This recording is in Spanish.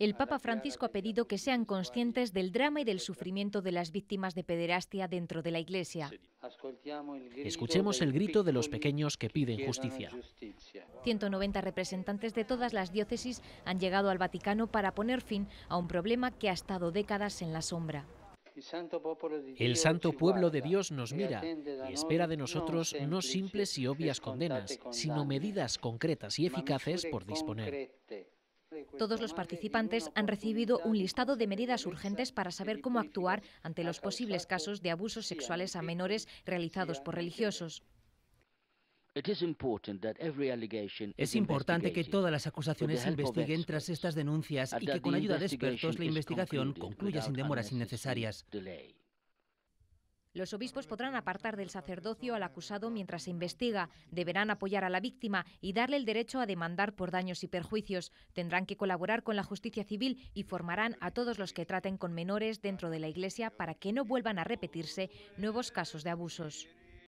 el Papa Francisco ha pedido que sean conscientes del drama y del sufrimiento de las víctimas de pederastia dentro de la Iglesia. Escuchemos el grito de los pequeños que piden justicia. 190 representantes de todas las diócesis han llegado al Vaticano para poner fin a un problema que ha estado décadas en la sombra. El santo pueblo de Dios nos mira y espera de nosotros no simples y obvias condenas, sino medidas concretas y eficaces por disponer. Todos los participantes han recibido un listado de medidas urgentes para saber cómo actuar ante los posibles casos de abusos sexuales a menores realizados por religiosos. Es importante que todas las acusaciones se investiguen tras estas denuncias y que con ayuda de expertos la investigación concluya sin demoras innecesarias. Los obispos podrán apartar del sacerdocio al acusado mientras se investiga, deberán apoyar a la víctima y darle el derecho a demandar por daños y perjuicios, tendrán que colaborar con la justicia civil y formarán a todos los que traten con menores dentro de la Iglesia para que no vuelvan a repetirse nuevos casos de abusos.